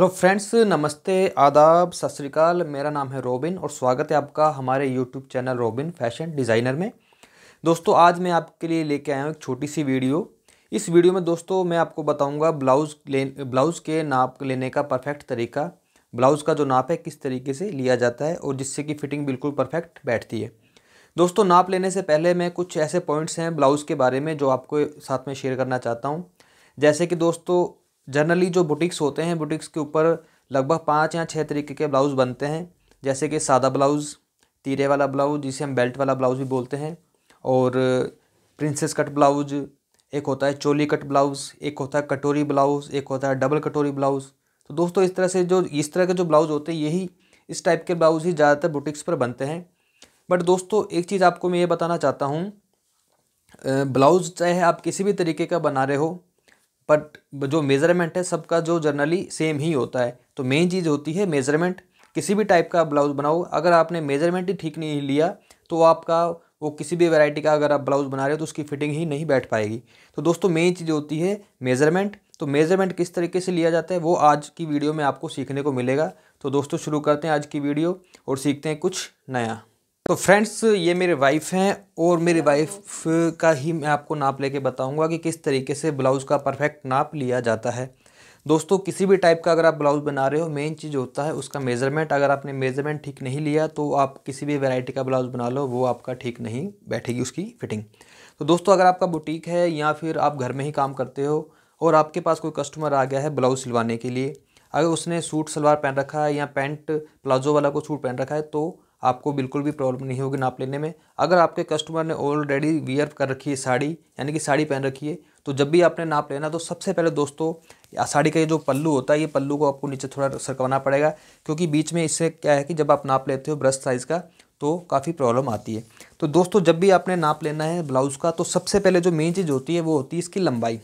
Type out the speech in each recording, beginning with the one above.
hello friends नमस्ते आदाब सत श्रीकाल मेरा नाम है रोबिन और स्वागत है आपका हमारे YouTube channel Robin fashion designer में दोस्तों आज मैं आपके लिए लेके आया हूँ एक छोटी सी वीडियो इस वीडियो में दोस्तों मैं आपको बताऊंगा ब्लाउज़ ले ब्लाउज़ के नाप लेने का परफेक्ट तरीका ब्लाउज़ का जो नाप है किस तरीके से लिया जाता है और जिससे कि फिटिंग बिल्कुल परफेक्ट बैठती है दोस्तों नाप लेने से पहले मैं कुछ ऐसे पॉइंट्स हैं ब्लाउज़ के बारे में जो आपको साथ में शेयर करना चाहता हूँ जैसे कि दोस्तों जनरली जो बुटिक्स होते हैं बुटिक्स के ऊपर लगभग पाँच या छः तरीके के ब्लाउज़ बनते हैं जैसे कि सादा ब्लाउज़ तीरे वाला ब्लाउज जिसे हम बेल्ट वाला ब्लाउज़ भी बोलते हैं और प्रिंसेस कट ब्लाउज एक होता है चोली कट ब्लाउज़ एक होता है कटोरी ब्लाउज़ एक होता है डबल कटोरी ब्लाउज़ तो दोस्तों इस तरह से जो इस तरह के जो ब्लाउज़ होते हैं यही इस टाइप के ब्लाउज़ ही ज़्यादातर बुटिक्स पर बनते हैं बट दोस्तों एक चीज़ आपको मैं ये बताना चाहता हूँ ब्लाउज़ चाहे आप किसी भी तरीके का बना रहे हो बट जो मेज़रमेंट है सबका जो जनरली सेम ही होता है तो मेन चीज़ होती है मेज़रमेंट किसी भी टाइप का ब्लाउज़ बनाओ अगर आपने मेज़रमेंट ही ठीक नहीं लिया तो आपका वो किसी भी वैरायटी का अगर आप ब्लाउज़ बना रहे हो तो उसकी फिटिंग ही नहीं बैठ पाएगी तो दोस्तों मेन चीज़ होती है मेज़रमेंट तो मेज़रमेंट किस तरीके से लिया जाता है वो आज की वीडियो में आपको सीखने को मिलेगा तो दोस्तों शुरू करते हैं आज की वीडियो और सीखते हैं कुछ नया तो फ्रेंड्स ये मेरे वाइफ़ हैं और मेरी वाइफ का ही मैं आपको नाप लेके बताऊंगा कि किस तरीके से ब्लाउज़ का परफेक्ट नाप लिया जाता है दोस्तों किसी भी टाइप का अगर आप ब्लाउज़ बना रहे हो मेन चीज़ होता है उसका मेज़रमेंट अगर आपने मेज़रमेंट ठीक नहीं लिया तो आप किसी भी वैरायटी का ब्लाउज़ बना लो वो आपका ठीक नहीं बैठेगी उसकी फिटिंग तो दोस्तों अगर आपका बुटीक है या फिर आप घर में ही काम करते हो और आपके पास कोई कस्टमर आ गया है ब्लाउज़ सिलवाने के लिए अगर उसने सूट सलवार पहन रखा है या पैंट प्लाजो वाला को सूट पहन रखा है तो आपको बिल्कुल भी प्रॉब्लम नहीं होगी नाप लेने में अगर आपके कस्टमर ने ऑलरेडी वियर कर रखी है साड़ी यानी कि साड़ी पहन रखी है तो जब भी आपने नाप लेना तो सबसे पहले दोस्तों साड़ी का ये जो पल्लू होता है ये पल्लू को आपको नीचे थोड़ा सरकवाना पड़ेगा क्योंकि बीच में इससे क्या है कि जब आप नाप लेते हो ब्रश साइज़ का तो काफ़ी प्रॉब्लम आती है तो दोस्तों जब भी आपने नाप लेना है ब्लाउज़ का तो सबसे पहले जो मेन चीज़ होती है वो होती है इसकी लंबाई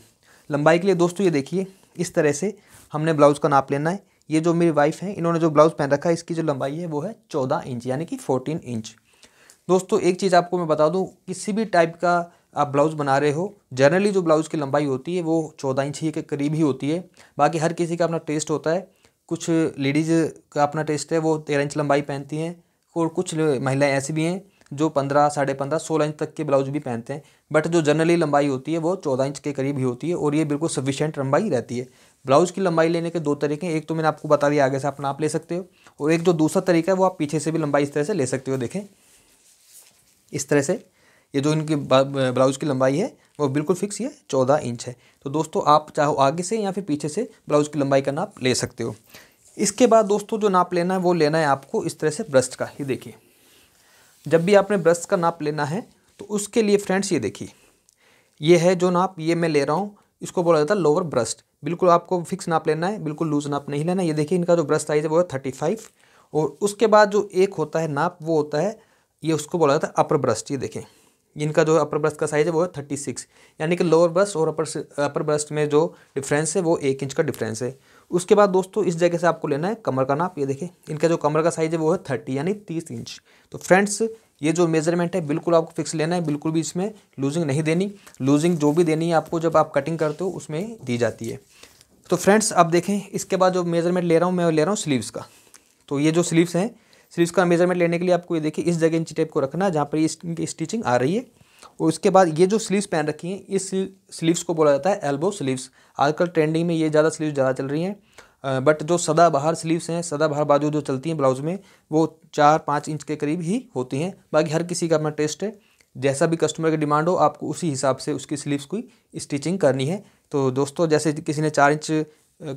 लंबाई के लिए दोस्तों ये देखिए इस तरह से हमने ब्लाउज़ का नाप लेना है ये जो मेरी वाइफ है इन्होंने जो ब्लाउज़ पहन रखा है इसकी जो लंबाई है वो है चौदह इंच यानी कि फोर्टीन इंच दोस्तों एक चीज़ आपको मैं बता दूँ किसी भी टाइप का आप ब्लाउज़ बना रहे हो जनरली जो ब्लाउज़ की लंबाई होती है वो चौदह इंच ही के करीब ही होती है बाकी हर किसी का अपना टेस्ट होता है कुछ लेडीज़ का अपना टेस्ट है वो तेरह इंच लंबाई पहनती हैं और कुछ महिलाएं ऐसी भी हैं जो पंद्रह साढ़े पंद्रह सोलह इंच तक के ब्लाउज भी पहनते हैं बट जो जनरली लंबाई होती है वो चौदह इंच के करीब ही होती है और ये बिल्कुल सफिशेंट लंबाई रहती है ब्लाउज की लंबाई लेने के दो तरीके हैं एक तो मैंने आपको बता दिया आगे से आप नाप ले सकते हो और एक जो दूसरा तरीका है वो आप पीछे से भी लंबाई इस तरह से ले सकते हो देखें इस तरह से ये जो इनकी ब्लाउज की लंबाई है वो बिल्कुल फिक्स ये चौदह इंच है तो दोस्तों आप चाहो आगे से या फिर पीछे से ब्लाउज़ की लंबाई का नाप ले सकते हो इसके बाद दोस्तों जो नाप लेना है वो लेना है आपको इस तरह से ब्रस्ट का ये देखिए जब भी आपने ब्रस्ट का नाप लेना है तो उसके लिए फ्रेंड्स ये देखिए ये है जो नाप ये मैं ले रहा हूँ इसको बोला जाता है लोअर ब्रस्ट बिल्कुल आपको फिक्स नाप लेना है बिल्कुल लूज नाप नहीं लेना ये देखिए इनका जो ब्रश साइज है वो है थर्टी फाइव और उसके बाद जो एक होता है नाप वो होता है ये उसको बोला जाता है अपर ब्रश ये देखें इनका जो अपर ब्रस्ट का साइज़ है वो है थर्टी सिक्स यानी कि लोअर ब्रस्ट और अपर अपर ब्रस्ट में जो डिफरेंस है वो एक इंच का डिफरेंस है उसके बाद दोस्तों इस जगह से आपको लेना है कमर का नाप ये देखें इनका जो कमर का साइज़ है वो है थर्टी यानी तीस इंच तो फ्रेंड्स ये जो मेजरमेंट है बिल्कुल आपको फिक्स लेना है बिल्कुल भी इसमें लूजिंग नहीं देनी लूजिंग जो भी देनी है आपको जब आप कटिंग करते हो उसमें दी जाती है तो फ्रेंड्स आप देखें इसके बाद जो मेजरमेंट ले रहा हूँ मैं ले रहा हूँ स्लीव्स का तो ये जो स्लीव्स हैं स्लीव्स का मेजरमेंट लेने के लिए आपको ये देखिए इस जगह इंची टेप को रखना है जहाँ पर ये स्टिचिंग आ रही है और उसके बाद ये जो स्लीव्स पहन रखी हैं इस स्लीव्स को बोला जाता है एल्बो स्लीव्स आजकल ट्रेंडिंग में ये ज़्यादा स्लीव्स ज़्यादा चल रही हैं बट जो बाहर स्लीव्स हैं सदा बाहर बाजू जो चलती हैं ब्लाउज़ में वो चार पाँच इंच के करीब ही होती हैं बाकी हर किसी का अपना टेस्ट है जैसा भी कस्टमर की डिमांड हो आपको उसी हिसाब से उसकी स्लीव्स की स्टिचिंग करनी है तो दोस्तों जैसे किसी ने चार इंच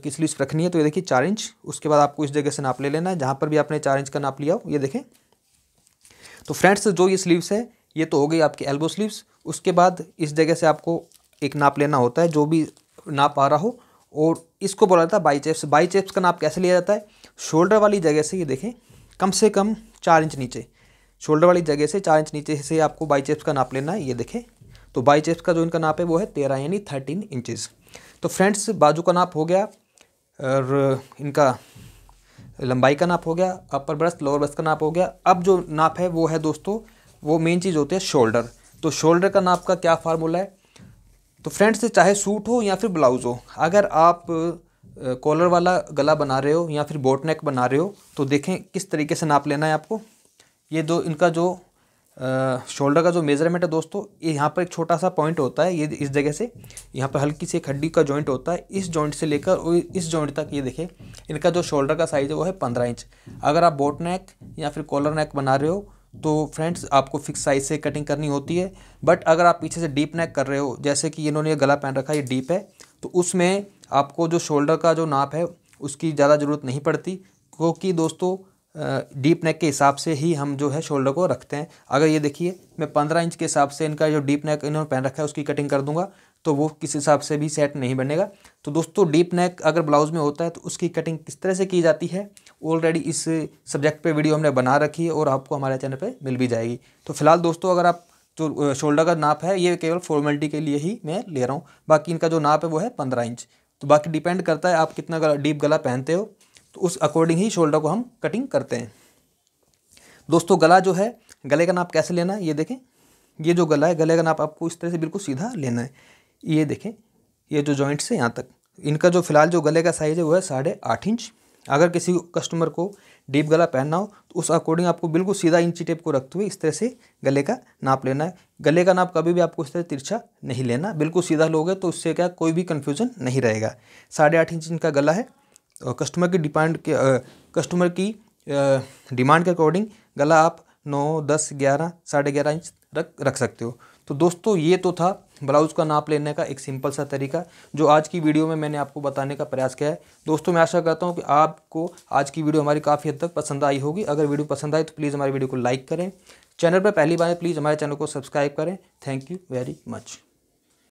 की स्लीव्स रखनी है तो ये देखिए चार इंच उसके बाद आपको इस जगह से नाप ले लेना है जहाँ पर भी आपने चार इंच का नाप लिया हो ये देखें तो फ्रेंड्स जो ये स्लीव्स है ये तो हो गई आपकी एल्बो स्लीव्स उसके बाद इस जगह से आपको एक नाप लेना होता है जो भी नाप आ रहा हो और इसको बोला जाता है बाईचेप्स बाईचेप्स का नाप कैसे लिया जाता है शोल्डर वाली जगह से ये देखें कम से कम चार इंच नीचे शोल्डर वाली जगह से चार इंच नीचे से आपको बाई चेप्स का नाप लेना है ये देखें तो बाई चेप्स का जो इनका नाप है वो है तेरह यानी थर्टीन इंचज़ तो फ्रेंड्स बाजू का नाप हो गया और इनका लंबाई का नाप हो गया अपर ब्रस्त लोअर ब्रस्त का नाप हो गया अब जो नाप है वो है दोस्तों वो मेन चीज़ होती है शोल्डर तो शोल्डर का नाप का क्या फार्मूला है तो फ्रेंड्स चाहे सूट हो या फिर ब्लाउज़ हो अगर आप कॉलर वाला गला बना रहे हो या फिर बोट नेक बना रहे हो तो देखें किस तरीके से नाप लेना है आपको ये दो इनका जो शोल्डर का जो मेजरमेंट है दोस्तों ये यहाँ पर एक छोटा सा पॉइंट होता है ये इस जगह से यहाँ पर हल्की सी एक हड्डी का जॉइंट होता है इस जॉइंट से लेकर इस जॉइंट तक ये देखें इनका जो शोल्डर का साइज़ है वो है पंद्रह इंच अगर आप बोट नेक या फिर कॉलर नेक बना रहे हो तो फ्रेंड्स आपको फिक्स साइज से कटिंग करनी होती है बट अगर आप पीछे से डीप नेक कर रहे हो जैसे कि इन्होंने ये गला पहन रखा है ये डीप है तो उसमें आपको जो शोल्डर का जो नाप है उसकी ज़्यादा ज़रूरत नहीं पड़ती क्योंकि दोस्तों डीप नेक के हिसाब से ही हम जो है शोल्डर को रखते हैं अगर ये देखिए मैं पंद्रह इंच के हिसाब से इनका जो डीप नेक इन्होंने पहन रखा है उसकी कटिंग कर दूंगा तो वो किस हिसाब से भी सेट नहीं बनेगा तो दोस्तों डीप नेक अगर ब्लाउज़ में होता है तो उसकी कटिंग किस तरह से की जाती है ऑलरेडी इस सब्जेक्ट पे वीडियो हमने बना रखी है और आपको हमारे चैनल पे मिल भी जाएगी तो फिलहाल दोस्तों अगर आप जो शोल्डर का नाप है ये केवल फॉर्मेलिटी के लिए ही मैं ले रहा हूँ बाकी इनका जो नाप है वो है पंद्रह इंच तो बाकी डिपेंड करता है आप कितना गला, डीप गला पहनते हो तो उस अकॉर्डिंग ही शोल्डर को हम कटिंग करते हैं दोस्तों गला जो है गले का नाप कैसे लेना है ये देखें ये जो गला है गले का नाप आपको इस तरह से बिल्कुल सीधा लेना है ये देखें ये जो जॉइंट्स है यहाँ तक इनका जो फिलहाल जो गले का साइज़ है वो है साढ़े आठ इंच अगर किसी कस्टमर को डीप गला पहनना हो तो उस अकॉर्डिंग आपको बिल्कुल सीधा इंची टेप को रखते हुए इस तरह से गले का नाप लेना है गले का नाप कभी भी आपको इस तरह तिरछा नहीं लेना बिल्कुल सीधा लोगे तो उससे क्या कोई भी कन्फ्यूजन नहीं रहेगा साढ़े आठ इंच इनका गला है और कस्टमर की डिमांड के कस्टमर की डिमांड के अकॉर्डिंग गला आप नौ दस ग्यारह साढ़े ग्यारह इंच रख रख सकते हो तो दोस्तों ये तो था ब्लाउज़ का नाप लेने का एक सिंपल सा तरीका जो आज की वीडियो में मैंने आपको बताने का प्रयास किया है दोस्तों मैं आशा करता हूँ कि आपको आज की वीडियो हमारी काफ़ी हद तक पसंद आई होगी अगर वीडियो पसंद आए तो प्लीज़ हमारी वीडियो को लाइक करें चैनल पर पहली बार प्लीज़ हमारे चैनल को सब्सक्राइब करें थैंक यू वेरी मच